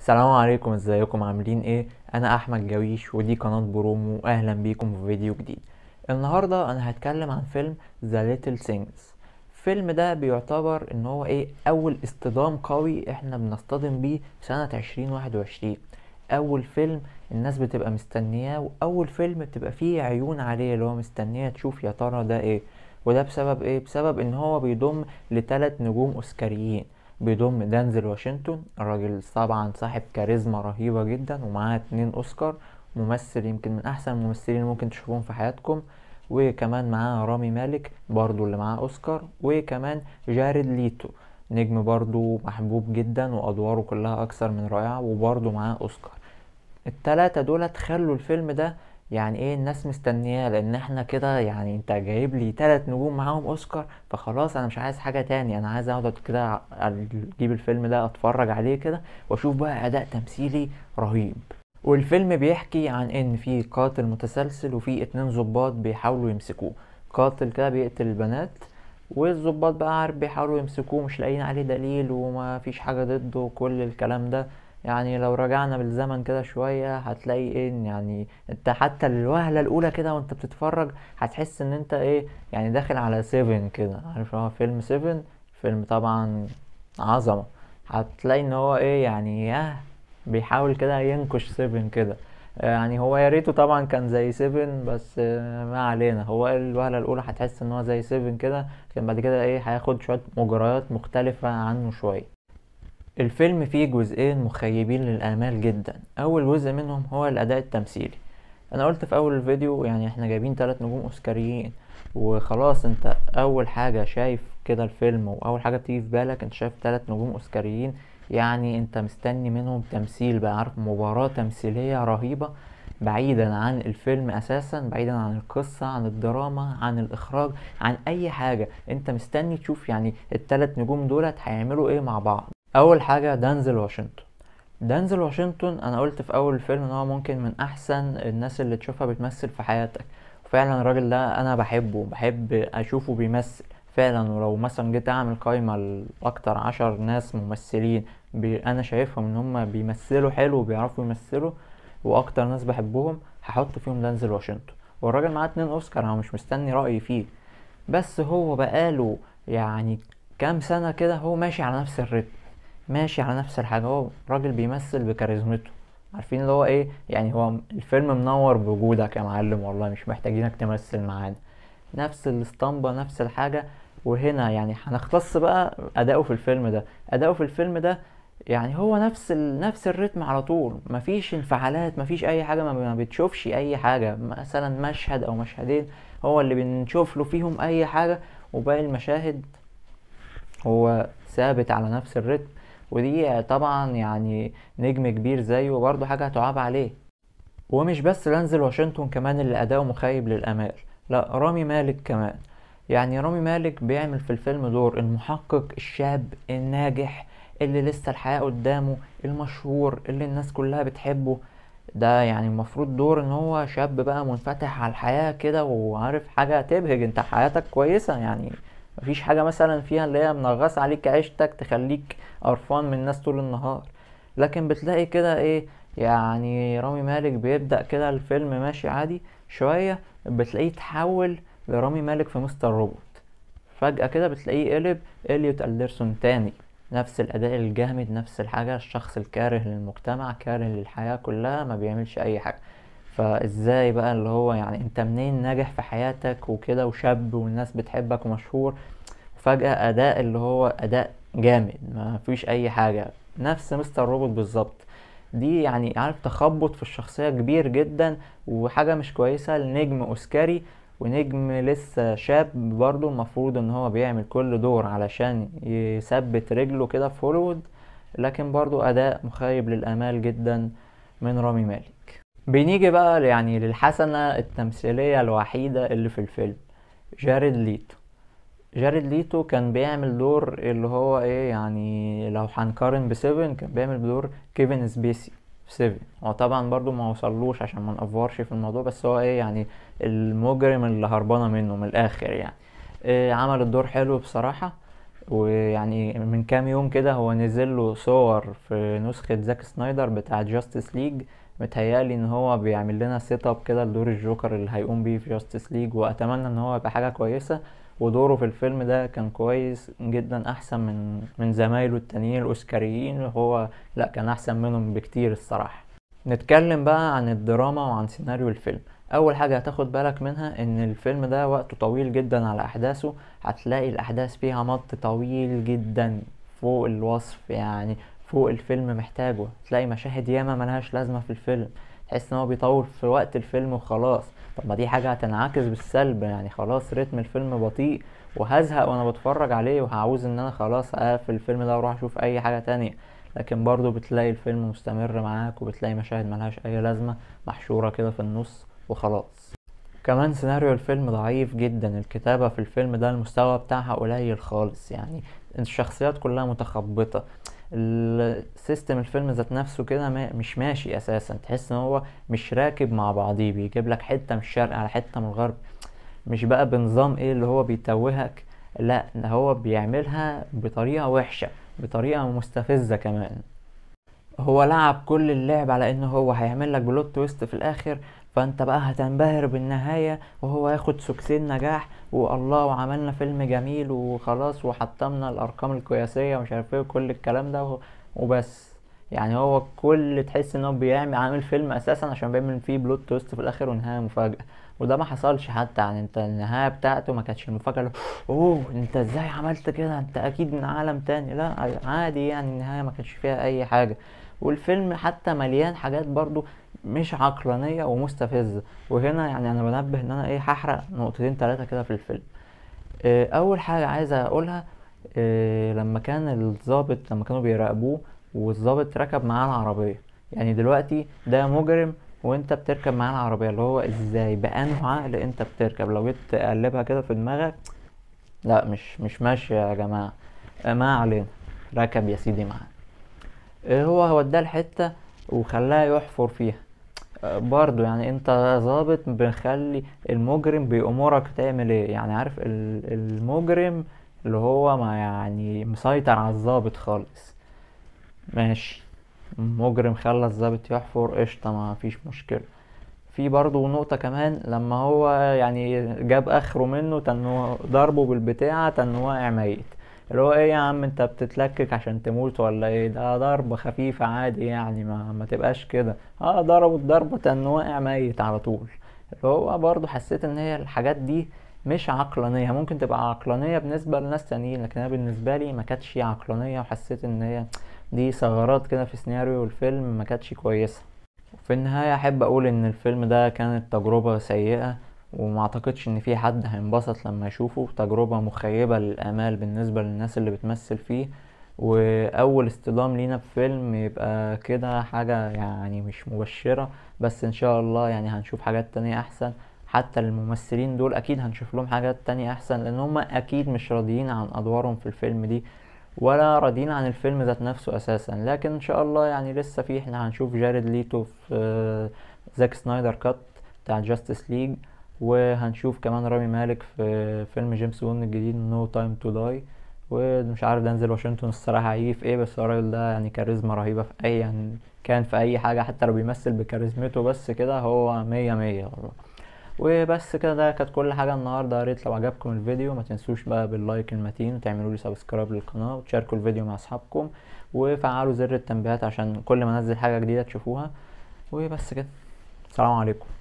السلام عليكم ازيكم عاملين ايه انا احمد جويش ودي قناة برومو اهلا بيكم في فيديو جديد النهاردة انا هتكلم عن فيلم ذا Little Things الفيلم ده بيعتبر ان هو ايه اول اصطدام قوي احنا بنصطدم بيه سنة عشرين واحد وعشرين اول فيلم الناس بتبقى مستنياه واول فيلم بتبقى فيه عيون عليه اللي هو مستنيه تشوف يا ترى ده ايه وده بسبب ايه بسبب ان هو بيضم لتلات نجوم اوسكاريين بيضم دانزل واشنطن الراجل طبعا صاحب كاريزما رهيبة جدا ومعاه اتنين اوسكار ممثل يمكن من احسن الممثلين ممكن تشوفوهم في حياتكم وكمان معاه رامي مالك برضو اللي معاه اوسكار وكمان جارد ليتو نجم برضو محبوب جدا وادواره كلها اكثر من رائعة وبرضو معاه اوسكار التلاتة دولت خلوا الفيلم ده يعني ايه الناس مستنياه لان احنا كده يعني انت جايب لي ثلاث نجوم معاهم اوسكار فخلاص انا مش عايز حاجه تاني انا عايز اقعد كده اجيب الفيلم ده اتفرج عليه كده واشوف بقى اداء تمثيلي رهيب والفيلم بيحكي عن ان في قاتل متسلسل وفي اتنين ظباط بيحاولوا يمسكوه قاتل كده بيقتل البنات والظباط بقى عارف بيحاولوا يمسكوه مش لاقيين عليه دليل وما فيش حاجه ضده وكل الكلام ده يعني لو رجعنا بالزمن كده شوية هتلاقي ايه إن يعني انت حتى الوهلة الأولى كده وانت بتتفرج هتحس ان انت ايه يعني داخل على سيفن كده عارف هو فيلم سيفن فيلم طبعا عظمة هتلاقي ان هو ايه يعني ياه بيحاول كده ينكش سيفن كده آه، يعني هو يا ريته طبعا كان زي سيفن بس ما علينا هو الوهله الاولى هتحس ان هو زي سيفن كده لكن بعد كده ايه هياخد شويه مجريات مختلفه عنه شويه الفيلم فيه جزئين مخيبين للآمال جدا أول جزء منهم هو الأداء التمثيلي أنا قلت في أول الفيديو يعني إحنا جايبين تلات نجوم أوسكاريين وخلاص أنت أول حاجة شايف كده الفيلم وأول حاجة بتيجي في بالك أنت شايف تلات نجوم أوسكاريين يعني أنت مستني منهم تمثيل بقى عارف مباراة تمثيلية رهيبة بعيدا عن الفيلم اساسا بعيدا عن القصه عن الدراما عن الاخراج عن اي حاجه انت مستني تشوف يعني التلات نجوم دولت هيعملوا ايه مع بعض اول حاجه دانزل واشنطن دانزل واشنطن انا قلت في اول فيلم ان هو ممكن من احسن الناس اللي تشوفها بتمثل في حياتك فعلا الراجل ده انا بحبه بحب اشوفه بيمثل فعلا ولو مثلا جيت اعمل قايمة لاكتر عشر ناس ممثلين انا شايفهم ان هم بيمثلوا حلو وبيعرفوا يمثلوا واكتر ناس بحبهم هحط فيهم دانزل واشنطن والراجل معاه اتنين اوسكار انا مش مستني رايي فيه بس هو بقاله يعني كام سنة كده هو ماشي على نفس الريتم ماشي على نفس الحاجه هو راجل بيمثل بكاريزمته عارفين اللي هو ايه يعني هو الفيلم منور بوجودك يا معلم والله مش محتاجينك تمثل معانا نفس الاسطمبه نفس الحاجه وهنا يعني هنختص بقى اداؤه في الفيلم ده اداؤه في الفيلم ده يعني هو نفس ال... نفس الريتم على طول مفيش انفعالات مفيش اي حاجه ما بتشوفش اي حاجه مثلا مشهد او مشهدين هو اللي بنشوف له فيهم اي حاجه وباقي المشاهد هو ثابت على نفس الريتم ودي طبعا يعني نجم كبير زيه برضه حاجة هتعاب عليه ومش بس لانزل واشنطن كمان اللي أداؤه مخيب للأمال لا رامي مالك كمان يعني رامي مالك بيعمل في الفيلم دور المحقق الشاب الناجح اللي لسه الحياة قدامه المشهور اللي الناس كلها بتحبه ده يعني المفروض دور ان هو شاب بقى منفتح على الحياة كده وعارف حاجة تبهج انت حياتك كويسة يعني مفيش حاجه مثلا فيها اللي هي منغص عليك عيشتك تخليك قرفان من الناس طول النهار لكن بتلاقي كده ايه يعني رامي مالك بيبدا كده الفيلم ماشي عادي شويه بتلاقيه اتحول لرامي مالك في مستر روبوت فجاه كده بتلاقيه قلب اليوت الدرسون تاني نفس الاداء الجامد نفس الحاجه الشخص الكاره للمجتمع كاره للحياه كلها ما بيعملش اي حاجه فازاي بقى اللي هو يعني انت منين ناجح في حياتك وكده وشاب والناس بتحبك ومشهور وفجأة اداء اللي هو اداء جامد ما فيش اي حاجة نفس مستر روبوت بالظبط دي يعني عارف تخبط في الشخصية كبير جدا وحاجة مش كويسة لنجم أوسكاري ونجم لسه شاب برضه المفروض ان هو بيعمل كل دور علشان يثبت رجله كده في هوليوود لكن برضه أداء مخيب للآمال جدا من رامي مالك بنيجي بقى يعني للحسنة التمثيلية الوحيدة اللي في الفيلم جاريد ليتو جاريد ليتو كان بيعمل دور اللي هو ايه يعني لو هنقارن بسيفن كان بيعمل دور كيفن سبيسي في سيفن هو طبعا برضو ما وصلوش عشان ما نقفرش في الموضوع بس هو ايه يعني المجرم اللي هربانه منه من الاخر يعني إيه عمل الدور حلو بصراحه ويعني من كام يوم كده هو نزل له صور في نسخه زاك سنايدر بتاعه جاستس ليج متهيألي ان هو بيعمل لنا سيت اب كده لدور الجوكر اللي هيقوم بيه في جاستس ليج واتمنى ان هو يبقى حاجه كويسه ودوره في الفيلم ده كان كويس جدا احسن من من زمايله التانيين الاوسكاريين هو لا كان احسن منهم بكتير الصراحه نتكلم بقى عن الدراما وعن سيناريو الفيلم اول حاجه هتاخد بالك منها ان الفيلم ده وقته طويل جدا على احداثه هتلاقي الاحداث فيها مط طويل جدا فوق الوصف يعني فوق الفيلم محتاجه تلاقي مشاهد ياما ملهاش لازمة في الفيلم تحس ان هو بيطول في وقت الفيلم وخلاص طب ما دي حاجة هتنعكس بالسلب يعني خلاص رتم الفيلم بطيء وهزهق وانا بتفرج عليه وهعوز ان انا خلاص اقفل الفيلم ده واروح اشوف اي حاجة تانية لكن برضه بتلاقي الفيلم مستمر معاك وبتلاقي مشاهد ملهاش اي لازمة محشورة كده في النص وخلاص كمان سيناريو الفيلم ضعيف جدا الكتابة في الفيلم ده المستوى بتاعها قليل خالص يعني الشخصيات كلها متخبطة السيستم الفيلم ذات نفسه كده مش ماشي اساسا تحس ان هو مش راكب مع بعضيه بيجيب لك حته من الشرق على حته من الغرب مش بقى بنظام ايه اللي هو بيتوهك لا ده هو بيعملها بطريقه وحشه بطريقه مستفزه كمان هو لعب كل اللعب على ان هو هيعمل لك بلوت تويست في الاخر فانت بقى هتنبهر بالنهاية وهو ياخد سكسين نجاح والله وعملنا فيلم جميل وخلاص وحطمنا الارقام القياسية ومش عارف ايه وكل الكلام ده وبس يعني هو كل تحس ان هو بيعمل عامل فيلم اساسا عشان بيعمل فيه بلوت تويست في الاخر ونهايه مفاجاه وده ما حصلش حتى يعني انت النهايه بتاعته ما كانتش المفاجاه اللي اوه انت ازاي عملت كده انت اكيد من عالم تاني لا عادي يعني النهايه ما كانش فيها اي حاجه والفيلم حتى مليان حاجات برضو مش عقلانيه ومستفزه وهنا يعني انا بنبه ان انا ايه هحرق نقطتين ثلاثه كده في الفيلم آه، اول حاجه عايز اقولها إيه لما كان الظابط لما كانوا بيراقبوه والظابط ركب معاه العربية يعني دلوقتي ده مجرم وانت بتركب معاه العربية اللي هو ازاي بأنه عقل انت بتركب لو جيت تقلبها كده في دماغك لا مش مش ماشية يا جماعة ما علينا ركب يا سيدي معاه هو وداه الحتة وخلاه يحفر فيها برضو يعني انت ظابط بخلي المجرم بأمورك تعمل ايه يعني عارف المجرم اللي هو ما يعني مسيطر على الظابط خالص ماشي المجرم خلى الظابط يحفر قشطة ما فيش مشكلة في برضه نقطة كمان لما هو يعني جاب آخره منه تنو ضربه بالبتاعة تنو واقع ميت اللي هو ايه يا عم انت بتتلكك عشان تموت ولا ايه ده ضربة خفيفة عادي يعني ما, ما تبقاش كده اه ضربه الضربة تنو واقع ميت على طول اللي هو برضه حسيت ان هي الحاجات دي مش عقلانية ممكن تبقى عقلانية بالنسبة لناس تانيين لكن انا بالنسبة لي ما كانتش عقلانية وحسيت ان هي دي ثغرات كده في سيناريو الفيلم ما كانتش كويسه في النهايه احب اقول ان الفيلم ده كانت تجربه سيئه وما اعتقدش ان في حد هينبسط لما يشوفه تجربه مخيبه للامال بالنسبه للناس اللي بتمثل فيه واول اصطدام لينا في فيلم يبقى كده حاجه يعني مش مبشره بس ان شاء الله يعني هنشوف حاجات تانية احسن حتى الممثلين دول اكيد هنشوف لهم حاجات تانية احسن لان هم اكيد مش راضيين عن ادوارهم في الفيلم دي ولا راضيين عن الفيلم ذات نفسه اساسا لكن ان شاء الله يعني لسه في احنا هنشوف جارد ليتو في زاك سنايدر كات بتاع جاستس ليج وهنشوف كمان رامي مالك في فيلم جيمس وون الجديد نو تايم تو داي ومش عارف دانزل واشنطن الصراحة هيجي في ايه بس الراجل ده يعني كاريزما رهيبة في اي يعني كان في اي حاجة حتى لو بيمثل بكاريزمته بس كده هو مية مية والله وبس كده ده كانت كل حاجه النهارده يا ريت لو عجبكم الفيديو ما تنسوش بقى باللايك المتين وتعملوا لي سبسكرايب للقناه وتشاركوا الفيديو مع اصحابكم وفعلوا زر التنبيهات عشان كل ما انزل حاجه جديده تشوفوها وبس كده سلام عليكم